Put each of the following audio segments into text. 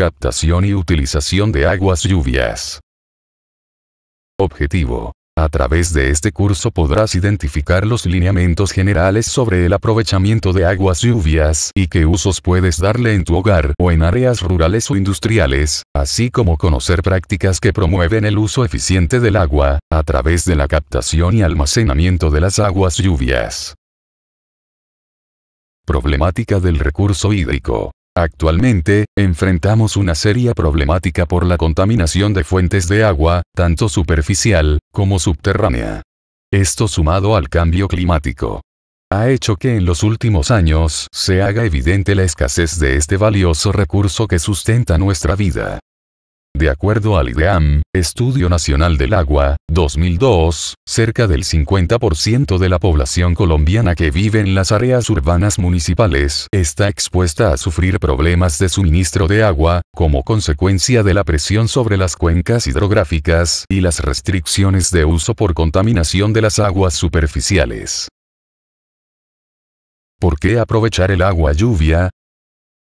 captación y utilización de aguas lluvias. Objetivo. A través de este curso podrás identificar los lineamientos generales sobre el aprovechamiento de aguas lluvias y qué usos puedes darle en tu hogar o en áreas rurales o industriales, así como conocer prácticas que promueven el uso eficiente del agua, a través de la captación y almacenamiento de las aguas lluvias. Problemática del recurso hídrico. Actualmente, enfrentamos una seria problemática por la contaminación de fuentes de agua, tanto superficial como subterránea. Esto sumado al cambio climático ha hecho que en los últimos años se haga evidente la escasez de este valioso recurso que sustenta nuestra vida. De acuerdo al IDEAM, Estudio Nacional del Agua, 2002, cerca del 50% de la población colombiana que vive en las áreas urbanas municipales está expuesta a sufrir problemas de suministro de agua, como consecuencia de la presión sobre las cuencas hidrográficas y las restricciones de uso por contaminación de las aguas superficiales. ¿Por qué aprovechar el agua lluvia?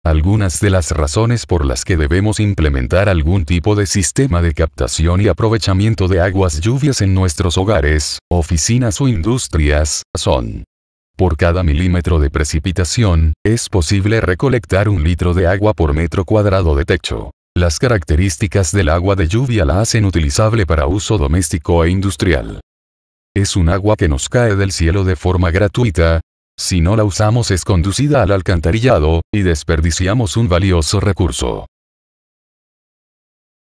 Algunas de las razones por las que debemos implementar algún tipo de sistema de captación y aprovechamiento de aguas lluvias en nuestros hogares, oficinas o industrias, son. Por cada milímetro de precipitación, es posible recolectar un litro de agua por metro cuadrado de techo. Las características del agua de lluvia la hacen utilizable para uso doméstico e industrial. Es un agua que nos cae del cielo de forma gratuita, si no la usamos es conducida al alcantarillado, y desperdiciamos un valioso recurso.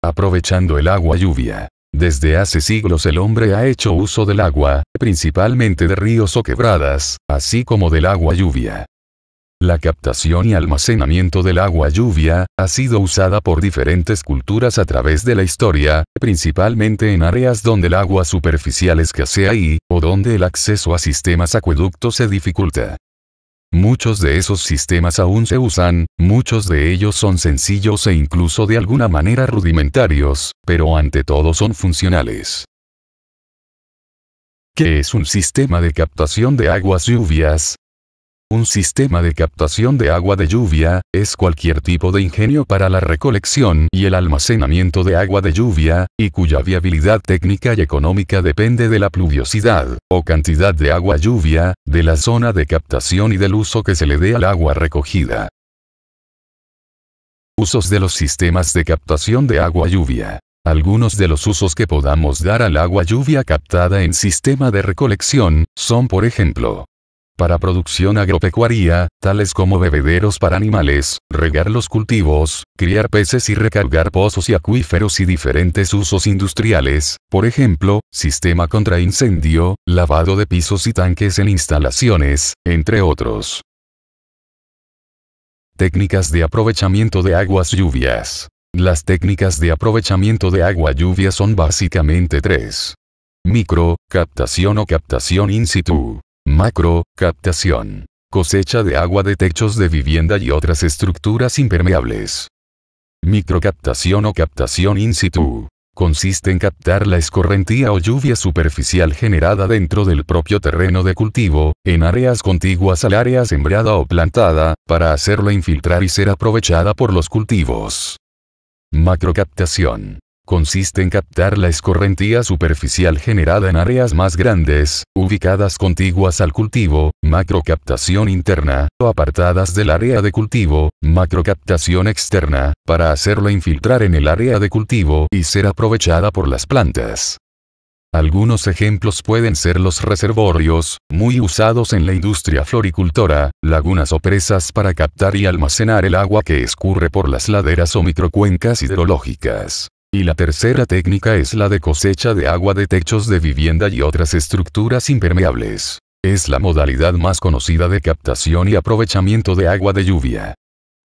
Aprovechando el agua lluvia. Desde hace siglos el hombre ha hecho uso del agua, principalmente de ríos o quebradas, así como del agua lluvia. La captación y almacenamiento del agua lluvia, ha sido usada por diferentes culturas a través de la historia, principalmente en áreas donde el agua superficial escasea y, o donde el acceso a sistemas acueductos se dificulta. Muchos de esos sistemas aún se usan, muchos de ellos son sencillos e incluso de alguna manera rudimentarios, pero ante todo son funcionales. ¿Qué es un sistema de captación de aguas lluvias? Un sistema de captación de agua de lluvia, es cualquier tipo de ingenio para la recolección y el almacenamiento de agua de lluvia, y cuya viabilidad técnica y económica depende de la pluviosidad, o cantidad de agua lluvia, de la zona de captación y del uso que se le dé al agua recogida. Usos de los sistemas de captación de agua lluvia. Algunos de los usos que podamos dar al agua lluvia captada en sistema de recolección, son por ejemplo, para producción agropecuaria, tales como bebederos para animales, regar los cultivos, criar peces y recargar pozos y acuíferos y diferentes usos industriales, por ejemplo, sistema contra incendio, lavado de pisos y tanques en instalaciones, entre otros. Técnicas de aprovechamiento de aguas lluvias. Las técnicas de aprovechamiento de agua lluvia son básicamente tres. Micro, captación o captación in situ. Macro, captación. Cosecha de agua de techos de vivienda y otras estructuras impermeables. Microcaptación o captación in situ. Consiste en captar la escorrentía o lluvia superficial generada dentro del propio terreno de cultivo, en áreas contiguas al área sembrada o plantada, para hacerla infiltrar y ser aprovechada por los cultivos. Macrocaptación consiste en captar la escorrentía superficial generada en áreas más grandes, ubicadas contiguas al cultivo, macrocaptación interna, o apartadas del área de cultivo, macrocaptación externa, para hacerla infiltrar en el área de cultivo y ser aprovechada por las plantas. Algunos ejemplos pueden ser los reservorios, muy usados en la industria floricultora, lagunas o presas para captar y almacenar el agua que escurre por las laderas o microcuencas hidrológicas. Y la tercera técnica es la de cosecha de agua de techos de vivienda y otras estructuras impermeables. Es la modalidad más conocida de captación y aprovechamiento de agua de lluvia.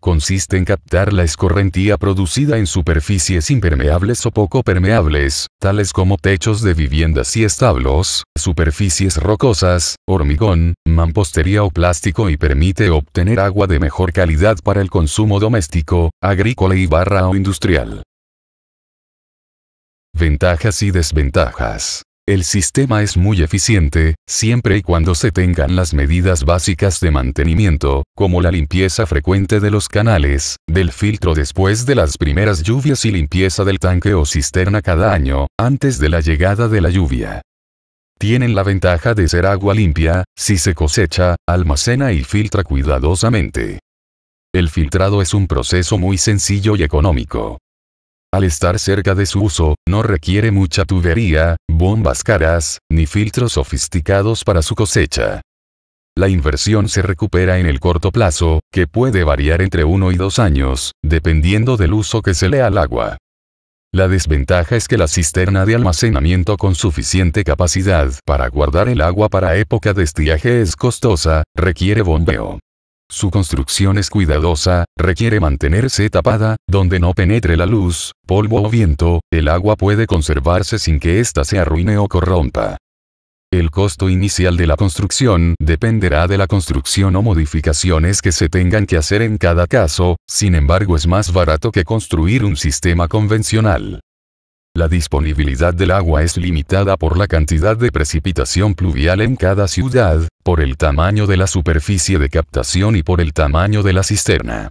Consiste en captar la escorrentía producida en superficies impermeables o poco permeables, tales como techos de viviendas y establos, superficies rocosas, hormigón, mampostería o plástico y permite obtener agua de mejor calidad para el consumo doméstico, agrícola y barra o industrial. Ventajas y desventajas. El sistema es muy eficiente, siempre y cuando se tengan las medidas básicas de mantenimiento, como la limpieza frecuente de los canales, del filtro después de las primeras lluvias y limpieza del tanque o cisterna cada año, antes de la llegada de la lluvia. Tienen la ventaja de ser agua limpia, si se cosecha, almacena y filtra cuidadosamente. El filtrado es un proceso muy sencillo y económico. Al estar cerca de su uso, no requiere mucha tubería, bombas caras, ni filtros sofisticados para su cosecha. La inversión se recupera en el corto plazo, que puede variar entre 1 y dos años, dependiendo del uso que se lea al agua. La desventaja es que la cisterna de almacenamiento con suficiente capacidad para guardar el agua para época de estiaje es costosa, requiere bombeo. Su construcción es cuidadosa, requiere mantenerse tapada, donde no penetre la luz, polvo o viento, el agua puede conservarse sin que ésta se arruine o corrompa. El costo inicial de la construcción dependerá de la construcción o modificaciones que se tengan que hacer en cada caso, sin embargo es más barato que construir un sistema convencional. La disponibilidad del agua es limitada por la cantidad de precipitación pluvial en cada ciudad, por el tamaño de la superficie de captación y por el tamaño de la cisterna.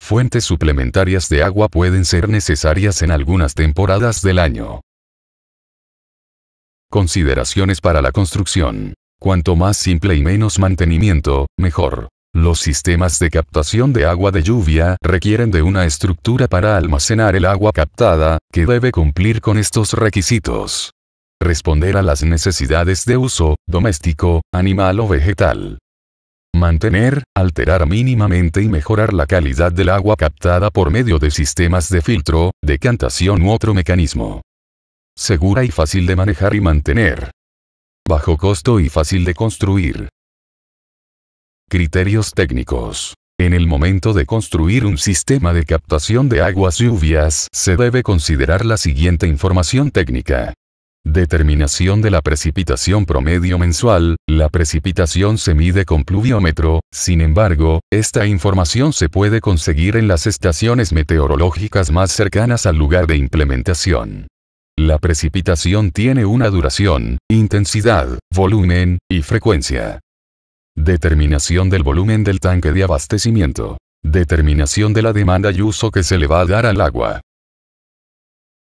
Fuentes suplementarias de agua pueden ser necesarias en algunas temporadas del año. Consideraciones para la construcción. Cuanto más simple y menos mantenimiento, mejor. Los sistemas de captación de agua de lluvia requieren de una estructura para almacenar el agua captada, que debe cumplir con estos requisitos. Responder a las necesidades de uso, doméstico, animal o vegetal. Mantener, alterar mínimamente y mejorar la calidad del agua captada por medio de sistemas de filtro, decantación u otro mecanismo. Segura y fácil de manejar y mantener. Bajo costo y fácil de construir. Criterios técnicos. En el momento de construir un sistema de captación de aguas lluvias, se debe considerar la siguiente información técnica. Determinación de la precipitación promedio mensual, la precipitación se mide con pluviómetro, sin embargo, esta información se puede conseguir en las estaciones meteorológicas más cercanas al lugar de implementación. La precipitación tiene una duración, intensidad, volumen, y frecuencia. Determinación del volumen del tanque de abastecimiento. Determinación de la demanda y uso que se le va a dar al agua.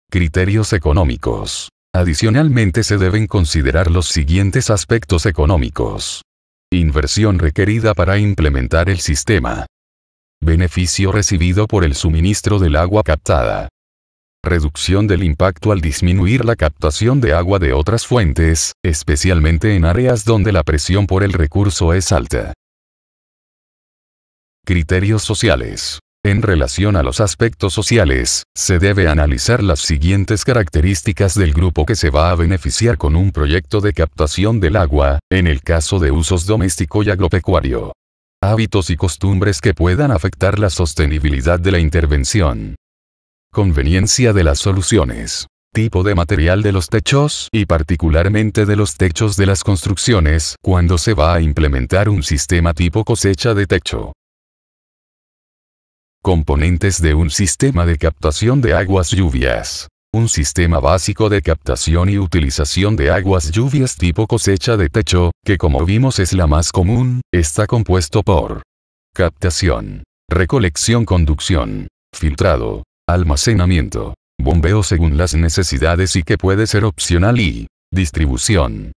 Criterios económicos. Adicionalmente se deben considerar los siguientes aspectos económicos. Inversión requerida para implementar el sistema. Beneficio recibido por el suministro del agua captada reducción del impacto al disminuir la captación de agua de otras fuentes, especialmente en áreas donde la presión por el recurso es alta. Criterios sociales. En relación a los aspectos sociales, se debe analizar las siguientes características del grupo que se va a beneficiar con un proyecto de captación del agua, en el caso de usos doméstico y agropecuario. Hábitos y costumbres que puedan afectar la sostenibilidad de la intervención. Conveniencia de las soluciones. Tipo de material de los techos y particularmente de los techos de las construcciones cuando se va a implementar un sistema tipo cosecha de techo. Componentes de un sistema de captación de aguas lluvias. Un sistema básico de captación y utilización de aguas lluvias tipo cosecha de techo, que como vimos es la más común, está compuesto por captación, recolección, conducción, filtrado, almacenamiento, bombeo según las necesidades y que puede ser opcional y distribución,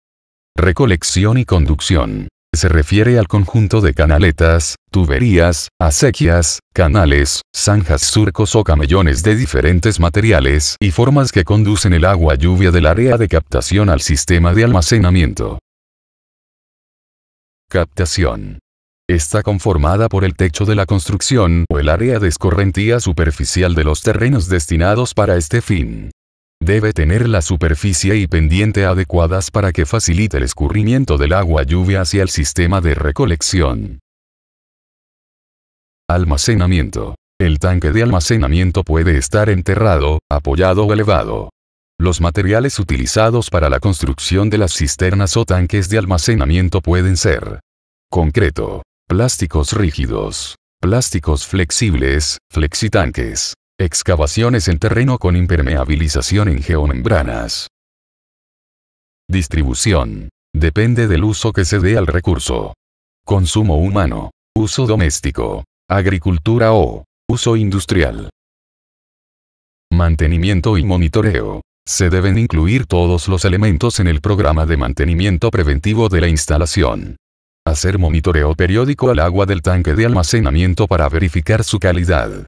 recolección y conducción. Se refiere al conjunto de canaletas, tuberías, acequias, canales, zanjas, surcos o camellones de diferentes materiales y formas que conducen el agua lluvia del área de captación al sistema de almacenamiento. Captación. Está conformada por el techo de la construcción o el área de escorrentía superficial de los terrenos destinados para este fin. Debe tener la superficie y pendiente adecuadas para que facilite el escurrimiento del agua lluvia hacia el sistema de recolección. Almacenamiento. El tanque de almacenamiento puede estar enterrado, apoyado o elevado. Los materiales utilizados para la construcción de las cisternas o tanques de almacenamiento pueden ser concreto, plásticos rígidos, plásticos flexibles, flexitanques, excavaciones en terreno con impermeabilización en geomembranas. Distribución. Depende del uso que se dé al recurso. Consumo humano, uso doméstico, agricultura o uso industrial. Mantenimiento y monitoreo. Se deben incluir todos los elementos en el programa de mantenimiento preventivo de la instalación hacer monitoreo periódico al agua del tanque de almacenamiento para verificar su calidad.